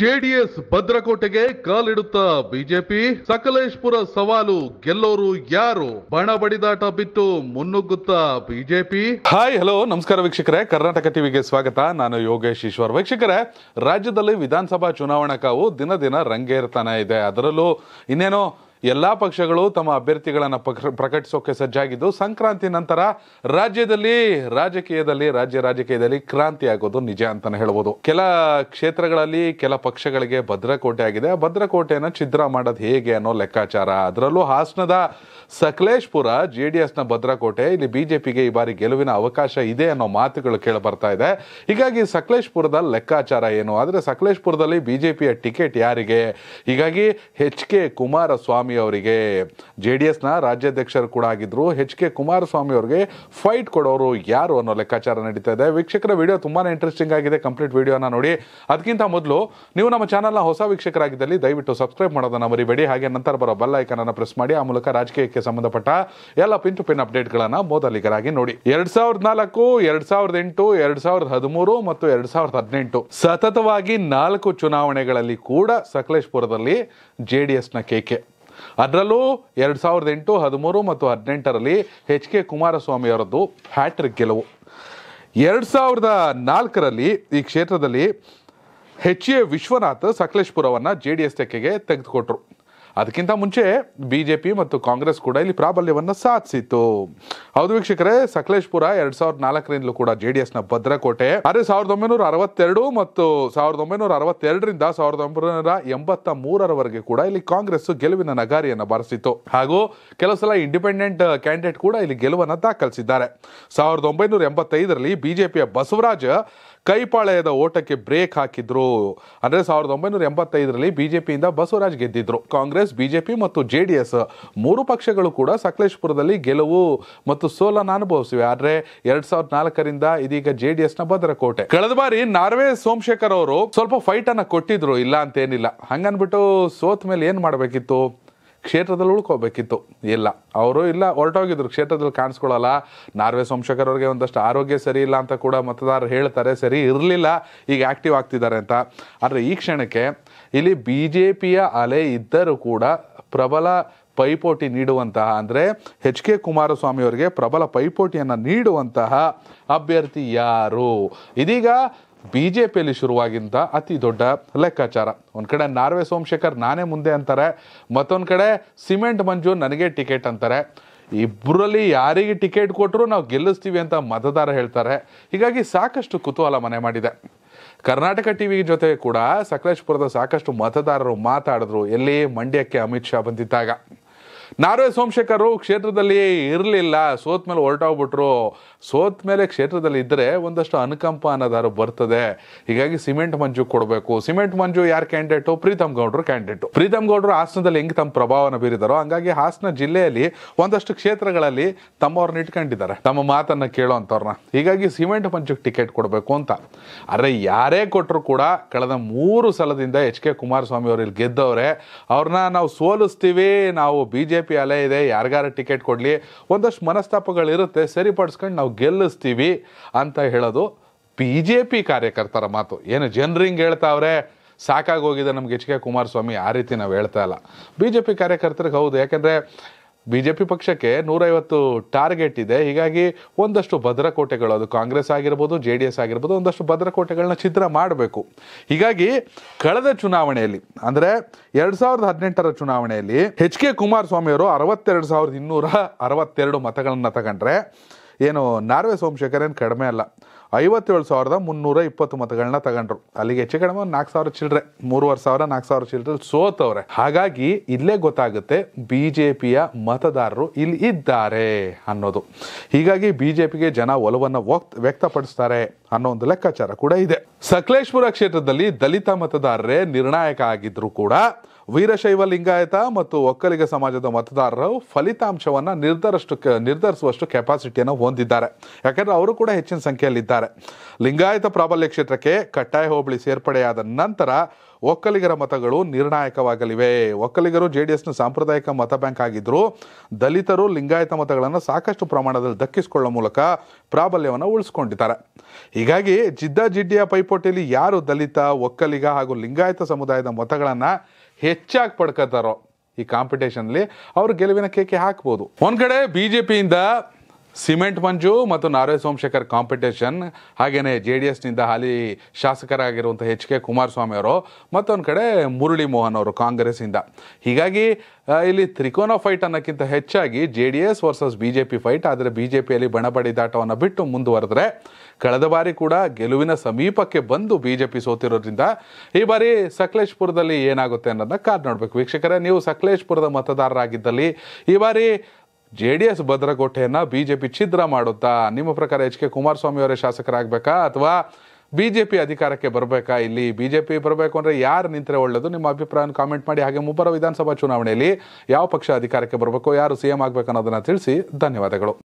JDS ಭದ್ರಕೋಟೆಗೆ ಕಾಲಿಡುತ್ತಾ BJP Sakleshpur ಸವಾಲು ಗೆಲ್ಲೋರು ಯಾರು ಬಣ ಬಡಿದಾಟ ಬಿಟ್ಟು ಮುನ್ನುಗ್ಗುತ್ತಾ ಬಿಜೆಪಿ ಹಾಯ್ ಹಲೋ ನಮಸ್ಕಾರ ವೀಕ್ಷಕರೇ ಕರ್ನಾಟಕ ಟಿವಿಗೆ ಸ್ವಾಗತ ನಾನು ಯೋಗೇಶ್ ಈಶ್ವರ್ ವೀಕ್ಷಕರೇ ರಾಜ್ಯದಲ್ಲಿ ವಿಧಾನಸಭಾ ಚುನಾವಣಾ ಕಾವು ದಿನ ದಿನ ರಂಗೇರ್ತಾನೆ ಇದೆ ಅದರಲ್ಲೂ ಇನ್ನೇನೋ ಎಲ್ಲ ಪಕ್ಷಗಳು ತಮ್ಮ ಅಭ್ಯರ್ಥಿಗಳನ್ನು ಪ್ರಕಟಿಸೋಕೆ ಸಜ್ಜಾಗಿದ್ದು ಸಂಕ್ರಾಂತಿ ನಂತರ ರಾಜ್ಯದಲ್ಲಿ ರಾಜಕೀಯದಲ್ಲಿ ರಾಜ್ಯ ರಾಜಕೀಯದಲ್ಲಿ ಕ್ರಾಂತಿ ಆಗೋದು ನಿಜ ಅಂತಾನೆ ಹೇಳ್ಬೋದು ಕೆಲ ಕ್ಷೇತ್ರಗಳಲ್ಲಿ ಕೆಲ ಪಕ್ಷಗಳಿಗೆ ಭದ್ರಕೋಟೆ ಆಗಿದೆ ಆ ಭದ್ರಕೋಟೆಯನ್ನು ಛಿದ್ರ ಮಾಡೋದು ಹೇಗೆ ಅನ್ನೋ ಲೆಕ್ಕಾಚಾರ ಅದರಲ್ಲೂ ಹಾಸನದ ಸಕಲೇಶ್ಪುರ ಜೆ ಡಿ ಎಸ್ನ ಭದ್ರಕೋಟೆ ಇಲ್ಲಿ ಬಿಜೆಪಿಗೆ ಈ ಬಾರಿ ಗೆಲುವಿನ ಅವಕಾಶ ಇದೆ ಅನ್ನೋ ಮಾತುಗಳು ಕೇಳಿ ಬರ್ತಾ ಇದೆ ಹೀಗಾಗಿ ಸಕಲೇಶ್ಪುರದ ಲೆಕ್ಕಾಚಾರ ಏನು ಆದರೆ ಸಕಲೇಶ್ಪುರದಲ್ಲಿ ಬಿಜೆಪಿಯ ಟಿಕೆಟ್ ಯಾರಿಗೆ ಹೀಗಾಗಿ ಎಚ್ ಕೆ ಕುಮಾರಸ್ವಾಮಿ ಕುಮಾರಸ್ವಾಮಿ ಅವರಿಗೆ ಜೆ ಡಿ ಎಸ್ನ ರಾಜ್ಯಾಧ್ಯಕ್ಷರು ಕೂಡ ಆಗಿದ್ರು ಎಚ್ ಕೆ ಕುಮಾರಸ್ವಾಮಿ ಅವರಿಗೆ ಫೈಟ್ ಕೊಡೋರು ಯಾರು ಅನ್ನೋ ಲೆಕ್ಕಾಚಾರ ನಡೀತಾ ಇದೆ ವೀಕ್ಷಕರ ವಿಡಿಯೋ ತುಂಬಾ ಇಂಟ್ರೆಸ್ಟಿಂಗ್ ಆಗಿದೆ ಕಂಪ್ಲೀಟ್ ವಿಡಿಯೋನ ನೋಡಿ ಅದಕ್ಕಿಂತ ಮೊದಲು ನೀವು ನಮ್ಮ ಚಾನಲ್ನ ಹೊಸ ವೀಕ್ಷಕರಾಗಿದ್ದಲ್ಲಿ ದಯವಿಟ್ಟು ಸಬ್ಸ್ಕ್ರೈಬ್ ಮಾಡೋದನ್ನು ಮರಿಬೇಡಿ ಹಾಗೆ ನಂತರ ಬರೋ ಬೆಲ್ ಐಕನ್ ಅನ್ನು ಪ್ರೆಸ್ ಮಾಡಿ ಆ ಮೂಲಕ ರಾಜಕೀಯಕ್ಕೆ ಸಂಬಂಧಪಟ್ಟ ಎಲ್ಲ ಪಿನ್ ಟು ಪಿನ್ ಅಪ್ಡೇಟ್ಗಳನ್ನು ಮೊದಲಿಗರಾಗಿ ನೋಡಿ ಎರಡ್ ಸಾವಿರದ ನಾಲ್ಕು ಎರಡ್ ಸಾವಿರದ ಎಂಟು ಎರಡ್ ಸಾವಿರದ ಹದಿಮೂರು ಮತ್ತು ಎರಡ್ ಸಾವಿರದ ಹದಿನೆಂಟು ಸತತವಾಗಿ ನಾಲ್ಕು ಚುನಾವಣೆಗಳಲ್ಲಿ ಕೂಡ ಸಕಲೇಶ್ಪುರದಲ್ಲಿ ಜೆಡಿಎಸ್ನ ಕೇಕೆ ಅದರಲ್ಲೂ ಎರಡು ಸಾವಿರದ ಎಂಟು ಹದಿಮೂರು ಮತ್ತು ಹದಿನೆಂಟರಲ್ಲಿ ಎಚ್ ಕೆ ಕುಮಾರಸ್ವಾಮಿ ಅವರದ್ದು ಹ್ಯಾಟ್ರಿಕ್ ಗೆಲುವು ಎರಡು ಸಾವಿರದ ನಾಲ್ಕರಲ್ಲಿ ಈ ಕ್ಷೇತ್ರದಲ್ಲಿ ಹೆಚ್ ಎ ವಿಶ್ವನಾಥ್ ಸಕಲೇಶ್ಪುರವನ್ನು ಜೆ ಡಿ ಎಸ್ ತೆಕ್ಕೆಗೆ ತೆಗೆದುಕೊಟ್ರು ಅದಕ್ಕಿಂತ ಮುಂಚೆ ಬಿ ಜೆ ಪಿ ಮತ್ತು ಕಾಂಗ್ರೆಸ್ ಕೂಡ ಇಲ್ಲಿ ಪ್ರಾಬಲ್ಯವನ್ನು ಸಾಧಿಸಿತ್ತು ಹೌದು ವೀಕ್ಷಕರೇ ಸಕಲೇಶ್ಪುರ ಎರಡ್ ಸಾವಿರದ ನಾಲ್ಕರಿಂದಲೂ ಕೂಡ ಜೆ ಡಿ ಎಸ್ನ ಭದ್ರಕೋಟೆ ಆದರೆ ಸಾವಿರದ ಒಂಬೈನೂರ ಅರವತ್ತೆರಡು ಮತ್ತು ಸಾವಿರದ ಒಂಬೈನೂರ ಅರವತ್ತೆರಡರಿಂದ ಸಾವಿರದ ಒಂಬೈನೂರ ಎಂಬತ್ತ ಮೂರರವರೆಗೆ ಕೂಡ ಇಲ್ಲಿ ಕಾಂಗ್ರೆಸ್ ಗೆಲುವಿನ ನಗಾರಿಯನ್ನು ಬಾರಿಸಿತ್ತು ಹಾಗೂ ಕೆಲವು ಸಲ ಇಂಡಿಪೆಂಡೆಂಟ್ ಕ್ಯಾಂಡಿಡೇಟ್ ಕೂಡ ಇಲ್ಲಿ ಗೆಲುವನ್ನು ದಾಖಲಿಸಿದ್ದಾರೆ ಸಾವಿರದ ಒಂಬೈನೂರ ಎಂಬತ್ತೈದರಲ್ಲಿ ಬಿಜೆಪಿಯ ಬಸವರಾಜ್ ಕೈಪಾಳೆಯದ ಓಟಕ್ಕೆ ಬ್ರೇಕ್ ಹಾಕಿದ್ರು ಅಂದರೆ ಸಾವಿರದ ಒಂಬೈನೂರ ಎಂಬತ್ತೈದರಲ್ಲಿ ಬಿಜೆಪಿಯಿಂದ ಬಸವರಾಜ್ ಗೆದ್ದಿದ್ರು ಕಾಂಗ್ರೆಸ್ ಬಿಜೆಪಿ ಮತ್ತು ಜೆ ಡಿ ಎಸ್ ಮೂರು ಪಕ್ಷಗಳು ಕೂಡ ಸಕಲೇಶ್ಪುರದಲ್ಲಿ ಗೆಲುವು ಮತ್ತು ಸೋಲನ್ನು ಅನುಭವಿಸಿವೆ ಆದರೆ ಎರಡ್ ಸಾವಿರದ ನಾಲ್ಕರಿಂದ ಇದೀಗ ಜೆ ಡಿ ಎಸ್ನ ಭದ್ರಕೋಟೆ ಕಳೆದ ಬಾರಿ ನಾರ್ವೆ ಸೋಮಶೇಖರ್ ಅವರು ಸ್ವಲ್ಪ ಫೈಟ್ ಅನ್ನ ಕೊಟ್ಟಿದ್ರು ಇಲ್ಲ ಅಂತ ಏನಿಲ್ಲ ಹಂಗನ್ಬಿಟ್ಟು ಸೋತ್ ಮೇಲೆ ಏನ್ ಮಾಡಬೇಕಿತ್ತು ಕ್ಷೇತ್ರದಲ್ಲಿ ಉಳ್ಕೋಬೇಕಿತ್ತು ಇಲ್ಲ ಅವರು ಇಲ್ಲ ಹೊರಟೋಗಿದ್ರು ಕ್ಷೇತ್ರದಲ್ಲಿ ಕಾಣಿಸ್ಕೊಳ್ಳಲ್ಲ ನಾರ್ವೆ ಸೋಮಶೇಖರ್ ಅವ್ರಿಗೆ ಒಂದಷ್ಟು ಆರೋಗ್ಯ ಸರಿ ಇಲ್ಲ ಅಂತ ಕೂಡ ಮತದಾರರು ಹೇಳ್ತಾರೆ ಸರಿ ಇರಲಿಲ್ಲ ಈಗ ಆ್ಯಕ್ಟಿವ್ ಆಗ್ತಿದ್ದಾರೆ ಅಂತ ಆದರೆ ಈ ಕ್ಷಣಕ್ಕೆ ಇಲ್ಲಿ ಬಿ ಜೆ ಪಿಯ ಅಲೆ ಇದ್ದರೂ ಕೂಡ ಪ್ರಬಲ ಪೈಪೋಟಿ ನೀಡುವಂತಹ ಅಂದರೆ ಎಚ್ ಕೆ ಕುಮಾರಸ್ವಾಮಿ ಅವರಿಗೆ ಪ್ರಬಲ ಪೈಪೋಟಿಯನ್ನು ನೀಡುವಂತಹ ಅಭ್ಯರ್ಥಿ ಯಾರು ಇದೀಗ ಬಿ ಜೆ ಪಿಯಲ್ಲಿ ಶುರುವಾಗಿದ್ದ ಅತಿ ದೊಡ್ಡ ಲೆಕ್ಕಾಚಾರ ಒಂದು ಕಡೆ ನಾರ್ವೆ ಸೋಮಶೇಖರ್ ನಾನೇ ಮುಂದೆ ಅಂತಾರೆ ಮತ್ತೊಂದು ಕಡೆ ಸಿಮೆಂಟ್ ಮಂಜು ನನಗೆ ಟಿಕೆಟ್ ಅಂತಾರೆ ಇಬ್ಬರಲ್ಲಿ ಯಾರಿಗೆ ಟಿಕೆಟ್ ಕೊಟ್ಟರು ನಾವು ಗೆಲ್ಲಿಸ್ತೀವಿ ಅಂತ ಮತದಾರ ಹೇಳ್ತಾರೆ ಹೀಗಾಗಿ ಸಾಕಷ್ಟು ಕುತೂಹಲ ಮನೆ ಮಾಡಿದೆ ಕರ್ನಾಟಕ ಟಿ ವಿ ಜೊತೆ ಕೂಡ ಸಕಲೇಶ್ಪುರದ ಸಾಕಷ್ಟು ಮತದಾರರು ಮಾತಾಡಿದ್ರು ಎಲ್ಲಿ ಮಂಡ್ಯಕ್ಕೆ ಅಮಿತ್ ಶಾ ಬಂದಿದ್ದಾಗ ನಾರ್ವೆ ಸೋಮಶೇಖರ್ ಕ್ಷೇತ್ರದಲ್ಲಿ ಇರಲಿಲ್ಲ ಸೋತ್ ಮೇಲೆ ಹೊರಟೋಗ್ಬಿಟ್ರು ಸೋತ ಮೇಲೆ ಕ್ಷೇತ್ರದಲ್ಲಿ ಇದ್ದರೆ ಒಂದಷ್ಟು ಅನುಕಂಪ ಅನ್ನೋದಾರು ಬರ್ತದೆ ಹೀಗಾಗಿ ಸಿಮೆಂಟ್ ಮಂಜು ಕೊಡಬೇಕು ಸಿಮೆಂಟ್ ಮಂಜು ಯಾರು ಕ್ಯಾಂಡಿಡೇಟು ಪ್ರೀತಮ್ ಗೌಡ್ರು ಕ್ಯಾಂಡಿಡೇಟು ಪ್ರೀತಮ್ ಗೌಡ್ರು ಹಾಸನದಲ್ಲಿ ಹೆಂಗೆ ತಮ್ಮ ಪ್ರಭಾವನ ಬೀರಿದಾರೋ ಹಂಗಾಗಿ ಹಾಸನ ಜಿಲ್ಲೆಯಲ್ಲಿ ಒಂದಷ್ಟು ಕ್ಷೇತ್ರಗಳಲ್ಲಿ ತಮ್ಮವ್ರನ್ನ ಇಟ್ಕೊಂಡಿದ್ದಾರೆ ತಮ್ಮ ಮಾತನ್ನು ಕೇಳೋ ಅಂಥವ್ರನ್ನ ಹೀಗಾಗಿ ಸಿಮೆಂಟ್ ಮಂಜುಗೆ ಟಿಕೆಟ್ ಕೊಡಬೇಕು ಅಂತ ಅರೆ ಯಾರೇ ಕೊಟ್ಟರು ಕೂಡ ಕಳೆದ ಮೂರು ಸಲದಿಂದ ಎಚ್ ಕೆ ಕುಮಾರಸ್ವಾಮಿ ಅವರು ಇಲ್ಲಿ ಗೆದ್ದವ್ರೆ ಅವ್ರನ್ನ ನಾವು ಸೋಲಿಸ್ತೀವಿ ನಾವು ಬಿ ಜೆ ಪಿ ಅಲೆ ಇದೆ ಯಾರಿಗಾರ ಟಿಕೆಟ್ ಕೊಡಲಿ ಒಂದಷ್ಟು ಮನಸ್ತಾಪಗಳಿರುತ್ತೆ ಸರಿಪಡಿಸ್ಕೊಂಡು ನಾವು ಗೆಲ್ಲಿಸ್ತೀವಿ ಅಂತ ಹೇಳೋದು ಬಿ ಜೆ ಪಿ ಕಾರ್ಯಕರ್ತರ ಮಾತು ಏನು ಜನ್ರಿಂಗ್ ಹೇಳ್ತಾವ್ರೆ ಸಾಕಾಗಿ ಹೋಗಿದೆ ನಮ್ಗೆ ಎಚ್ ಕೆ ಕುಮಾರಸ್ವಾಮಿ ಆ ರೀತಿ ನಾವು ಹೇಳ್ತಾ ಇಲ್ಲ ಬಿ ಜೆ ಪಿ ಕಾರ್ಯಕರ್ತರಿಗೆ ಹೌದು ಯಾಕೆಂದರೆ ಬಿ ಜೆ ಪಿ ಪಕ್ಷಕ್ಕೆ ನೂರೈವತ್ತು ಟಾರ್ಗೆಟ್ ಇದೆ ಹೀಗಾಗಿ ಒಂದಷ್ಟು ಭದ್ರಕೋಟೆಗಳು ಅದು ಕಾಂಗ್ರೆಸ್ ಆಗಿರ್ಬೋದು ಜೆ ಡಿ ಎಸ್ ಆಗಿರ್ಬೋದು ಒಂದಷ್ಟು ಭದ್ರಕೋಟೆಗಳನ್ನ ಚಿತ್ರ ಮಾಡಬೇಕು ಹೀಗಾಗಿ ಕಳೆದ ಚುನಾವಣೆಯಲ್ಲಿ ಅಂದರೆ ಎರಡು ಸಾವಿರದ ಹದಿನೆಂಟರ ಚುನಾವಣೆಯಲ್ಲಿ ಎಚ್ ಕೆ ಕುಮಾರಸ್ವಾಮಿಯವರು ಅರವತ್ತೆರಡು ಸಾವಿರದ ಇನ್ನೂರ ಅರವತ್ತೆರಡು ಮತಗಳನ್ನು ತಗೊಂಡ್ರೆ ಏನು ನಾರ್ವೆ ಸೋಮಶೇಖರ್ ಏನು ಕಡಿಮೆ ಅಲ್ಲ ಐವತ್ತೇಳು ಸಾವಿರದ ಮುನ್ನೂರ ಇಪ್ಪತ್ತು ಮತಗಳನ್ನ ತಗೊಂಡ್ರು ಅಲ್ಲಿಗೆ ಹೆಚ್ಚು ಕಡಿಮೆ ನಾಲ್ಕು ಸಾವಿರ ಚಿಲ್ಲರೆ ಮೂರುವರೆ ಸಾವಿರ ನಾಲ್ಕು ಸಾವಿರ ಚಿಲ್ಲರೆ ಸೋತವ್ರೆ ಹಾಗಾಗಿ ಇಲ್ಲೇ ಗೊತ್ತಾಗುತ್ತೆ ಬಿ ಜೆ ಪಿಯ ಮತದಾರರು ಇಲ್ಲಿ ಇದ್ದಾರೆ ಅನ್ನೋದು ಹೀಗಾಗಿ ಬಿ ಜೆ ಪಿಗೆ ಜನ ಒಲವನ್ನು ವ್ಯಕ್ತಪಡಿಸ್ತಾರೆ ಅನ್ನೋ ಒಂದು ಲೆಕ್ಕಾಚಾರ ಕೂಡ ಇದೆ ಸಕಲೇಶ್ಪುರ ಕ್ಷೇತ್ರದಲ್ಲಿ ದಲಿತ ಮತದಾರರೇ ನಿರ್ಣಾಯಕ ಆಗಿದ್ರು ಕೂಡ ವೀರಶೈವ ಲಿಂಗಾಯತ ಮತ್ತು ಒಕ್ಕಲಿಗ ಸಮಾಜದ ಮತದಾರರು ಫಲಿತಾಂಶವನ್ನು ನಿರ್ಧರಷ್ಟು ನಿರ್ಧರಿಸುವಷ್ಟು ಕೆಪಾಸಿಟಿಯನ್ನು ಹೊಂದಿದ್ದಾರೆ ಯಾಕಂದ್ರೆ ಅವರು ಕೂಡ ಹೆಚ್ಚಿನ ಸಂಖ್ಯೆಯಲ್ಲಿದ್ದಾರೆ ಹೇಳಿದ್ದಾರೆ ಲಿಂಗಾಯತ ಪ್ರಾಬಲ್ಯ ಕ್ಷೇತ್ರಕ್ಕೆ ಕಟ್ಟಾಯ ಹೋಬಳಿ ಸೇರ್ಪಡೆಯಾದ ನಂತರ ಒಕ್ಕಲಿಗರ ಮತಗಳು ನಿರ್ಣಾಯಕವಾಗಲಿವೆ ಒಕ್ಕಲಿಗರು ಜೆ ಡಿ ಎಸ್ನ ಸಾಂಪ್ರದಾಯಿಕ ಮತ ಬ್ಯಾಂಕ್ ಆಗಿದ್ರು ದಲಿತರು ಲಿಂಗಾಯತ ಮತಗಳನ್ನು ಸಾಕಷ್ಟು ಪ್ರಮಾಣದಲ್ಲಿ ದಕ್ಕಿಸಿಕೊಳ್ಳುವ ಮೂಲಕ ಪ್ರಾಬಲ್ಯವನ್ನು ಉಳಿಸ್ಕೊಂಡಿದ್ದಾರೆ ಹೀಗಾಗಿ ಜಿಡ್ಡಿಯ ಪೈಪೋಟಿಯಲ್ಲಿ ಯಾರು ದಲಿತ ಒಕ್ಕಲಿಗ ಹಾಗೂ ಲಿಂಗಾಯತ ಸಮುದಾಯದ ಮತಗಳನ್ನು ಹೆಚ್ಚಾಗಿ ಪಡ್ಕೋತಾರೋ ಈ ಕಾಂಪಿಟೇಷನ್ಲಿ ಅವರು ಗೆಲುವಿನ ಕೇಕೆ ಹಾಕ್ಬೋದು ಒಂದು ಕಡೆ ಬಿ ಜೆ ಪಿಯಿಂದ ಸಿಮೆಂಟ್ ಮಂಜು ಮತ್ತು ನಾರೇ ಸೋಮಶೇಖರ್ ಕಾಂಪಿಟೇಷನ್ ಹಾಗೆಯೇ ಜೆ ಡಿ ಎಸ್ನಿಂದ ಹಾಲಿ ಶಾಸಕರಾಗಿರುವಂಥ ಎಚ್ ಕೆ ಕುಮಾರಸ್ವಾಮಿ ಅವರು ಮತ್ತೊಂದು ಕಡೆ ಮುರಳಿ ಮೋಹನ್ ಅವರು ಕಾಂಗ್ರೆಸ್ಸಿಂದ ಹೀಗಾಗಿ ಇಲ್ಲಿ ತ್ರಿಕೋನ ಫೈಟ್ ಅನ್ನೋಕ್ಕಿಂತ ಹೆಚ್ಚಾಗಿ J D S versus B J P fight ಆದರೆ ಬಿ ಜೆ ಪಿಯಲ್ಲಿ ಬಣಬಡಿ ದಾಟವನ್ನು ಬಿಟ್ಟು ಮುಂದುವರೆದ್ರೆ ಕಳೆದ ಬಾರಿ ಕೂಡ ಗೆಲುವಿನ ಸಮೀಪಕ್ಕೆ ಬಂದು ಬಿ ಜೆ ಪಿ ಸೋತಿರೋದ್ರಿಂದ ಈ ಬಾರಿ ಸಕಲೇಶ್ಪುರದಲ್ಲಿ ಏನಾಗುತ್ತೆ ಅನ್ನೋದನ್ನ ಕಾದು ನೋಡಬೇಕು ವೀಕ್ಷಕರೇ ನೀವು ಸಕಲೇಶ್ಪುರದ ಮತದಾರರಾಗಿದ್ದಲ್ಲಿ ಈ ಬಾರಿ ಜೆ ಡಿ ಎಸ್ ಭದ್ರಕೋಟೆಯನ್ನು ಬಿ ಛಿದ್ರ ಮಾಡುತ್ತಾ ನಿಮ್ಮ ಪ್ರಕಾರ ಎಚ್ ಕೆ ಕುಮಾರಸ್ವಾಮಿ ಅವರೇ ಶಾಸಕರಾಗಬೇಕಾ ಅಥವಾ ಬಿಜೆಪಿ ಅಧಿಕಾರಕ್ಕೆ ಬರಬೇಕಾ ಇಲ್ಲಿ ಬಿಜೆಪಿ ಬರಬೇಕು ಅಂದ್ರೆ ಯಾರು ನಿಂತರೆ ಒಳ್ಳೆಯದು ನಿಮ್ಮ ಅಭಿಪ್ರಾಯವನ್ನು ಕಾಮೆಂಟ್ ಮಾಡಿ ಹಾಗೆ ಮುಂಬರುವ ವಿಧಾನಸಭಾ ಚುನಾವಣೆಯಲ್ಲಿ ಯಾವ ಪಕ್ಷ ಅಧಿಕಾರಕ್ಕೆ ಬರಬೇಕು ಯಾರು ಸಿ ಎಂ ಆಗಬೇಕು ಅನ್ನೋದನ್ನು ತಿಳಿಸಿ ಧನ್ಯವಾದಗಳು